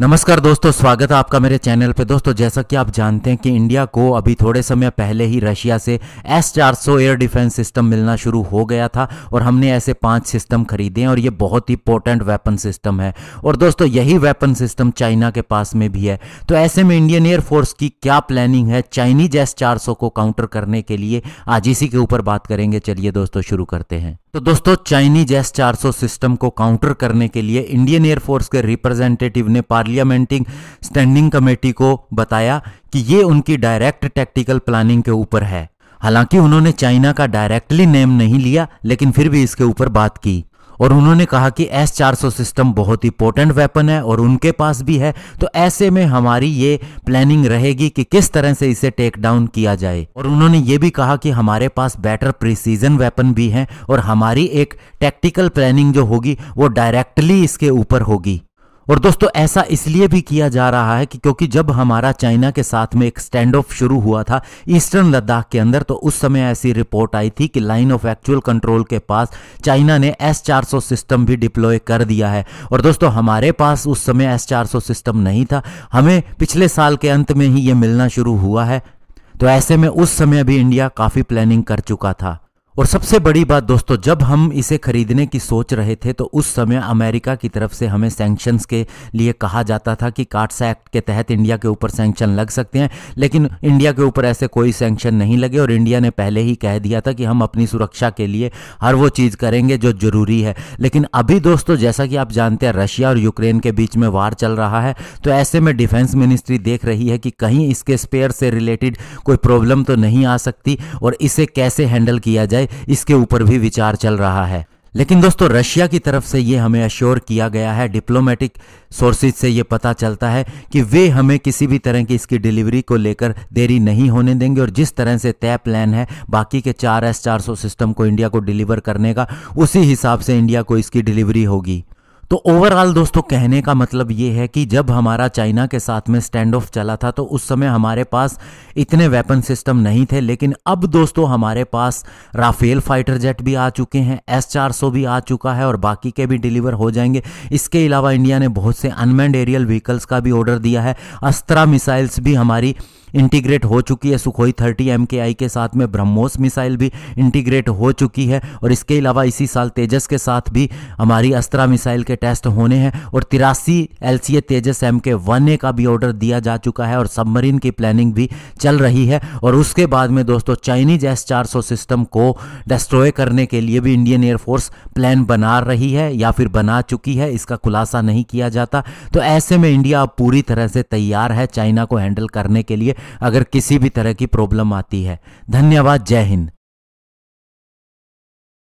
नमस्कार दोस्तों स्वागत है आपका मेरे चैनल पे दोस्तों जैसा कि आप जानते हैं कि इंडिया को अभी थोड़े समय पहले ही रशिया से एस 400 एयर डिफेंस सिस्टम मिलना शुरू हो गया था और हमने ऐसे पांच सिस्टम खरीदे हैं और ये बहुत ही इंपॉर्टेंट वेपन सिस्टम है और दोस्तों यही वेपन सिस्टम चाइना के पास में भी है तो ऐसे में इंडियन एयरफोर्स की क्या प्लानिंग है चाइनीज एस चार को काउंटर करने के लिए आज इसी के ऊपर बात करेंगे चलिए दोस्तों शुरू करते हैं तो दोस्तों चाइनीज एस चार सिस्टम को काउंटर करने के लिए इंडियन एयरफोर्स के रिप्रेजेंटेटिव ने पार पार्लियामेंटिंग स्टैंडिंग कमेटी को बताया कि ये उनकी डायरेक्ट टैक्टिकल प्लानिंग के ऊपर है हालांकि उन्होंने चाइना का डायरेक्टली नेम नहीं लिया लेकिन फिर भी इसके ऊपर बात की और उन्होंने कहा कि एस चार सिस्टम बहुत ही पोटेंट वेपन है और उनके पास भी है तो ऐसे में हमारी ये प्लानिंग रहेगी कि किस तरह से इसे टेक डाउन किया जाए और उन्होंने ये भी कहा कि हमारे पास बेटर प्रिसीजन वेपन भी हैं और हमारी एक टैक्टिकल प्लानिंग जो होगी वो डायरेक्टली इसके ऊपर होगी और दोस्तों ऐसा इसलिए भी किया जा रहा है कि क्योंकि जब हमारा चाइना के साथ में एक स्टैंड ऑफ शुरू हुआ था ईस्टर्न लद्दाख के अंदर तो उस समय ऐसी रिपोर्ट आई थी कि लाइन ऑफ एक्चुअल कंट्रोल के पास चाइना ने एस 400 सिस्टम भी डिप्लॉय कर दिया है और दोस्तों हमारे पास उस समय एस 400 सिस्टम नहीं था हमें पिछले साल के अंत में ही ये मिलना शुरू हुआ है तो ऐसे में उस समय भी इंडिया काफ़ी प्लानिंग कर चुका था और सबसे बड़ी बात दोस्तों जब हम इसे खरीदने की सोच रहे थे तो उस समय अमेरिका की तरफ से हमें सैंक्शंस के लिए कहा जाता था कि कार्ट्स एक्ट के तहत इंडिया के ऊपर सैंक्शन लग सकते हैं लेकिन इंडिया के ऊपर ऐसे कोई सैंक्शन नहीं लगे और इंडिया ने पहले ही कह दिया था कि हम अपनी सुरक्षा के लिए हर वो चीज़ करेंगे जो ज़रूरी है लेकिन अभी दोस्तों जैसा कि आप जानते हैं रशिया और यूक्रेन के बीच में वार चल रहा है तो ऐसे में डिफेंस मिनिस्ट्री देख रही है कि कहीं इसके स्पेयर से रिलेटेड कोई प्रॉब्लम तो नहीं आ सकती और इसे कैसे हैंडल किया जाए इसके ऊपर भी विचार चल रहा है लेकिन दोस्तों रशिया की तरफ से ये हमें अश्योर किया गया है डिप्लोमेटिक सोर्सेज से ये पता चलता है कि वे हमें किसी भी तरह की इसकी डिलीवरी को लेकर देरी नहीं होने देंगे और जिस तरह से तय प्लान है बाकी के चार एस चार सौ सिस्टम को इंडिया को डिलीवर करने का उसी हिसाब से इंडिया को इसकी डिलीवरी होगी तो ओवरऑल दोस्तों कहने का मतलब ये है कि जब हमारा चाइना के साथ में स्टैंड ऑफ चला था तो उस समय हमारे पास इतने वेपन सिस्टम नहीं थे लेकिन अब दोस्तों हमारे पास राफेल फाइटर जेट भी आ चुके हैं एस चार सौ भी आ चुका है और बाकी के भी डिलीवर हो जाएंगे इसके अलावा इंडिया ने बहुत से अनमैंड एरियल व्हीकल्स का भी ऑर्डर दिया है अस्त्रा मिसाइल्स भी हमारी इंटीग्रेट हो चुकी है सुखोई थर्टी एम के आई के साथ में ब्रह्मोस मिसाइल भी इंटीग्रेट हो चुकी है और इसके अलावा इसी साल तेजस के साथ भी हमारी अस्त्रा मिसाइल के टेस्ट होने हैं और तिरासी L Tejas M K one A का भी ऑर्डर दिया जा चुका है और सबमरीन की प्लानिंग भी चल रही है और उसके बाद में दोस्तों चाइनीज एस चार सिस्टम को डिस्ट्रॉय करने के लिए भी इंडियन एयरफोर्स प्लान बना रही है या फिर बना चुकी है इसका खुलासा नहीं किया जाता तो ऐसे में इंडिया अब पूरी तरह से तैयार है चाइना को हैंडल करने के लिए अगर किसी भी तरह की प्रॉब्लम आती है धन्यवाद जय हिंद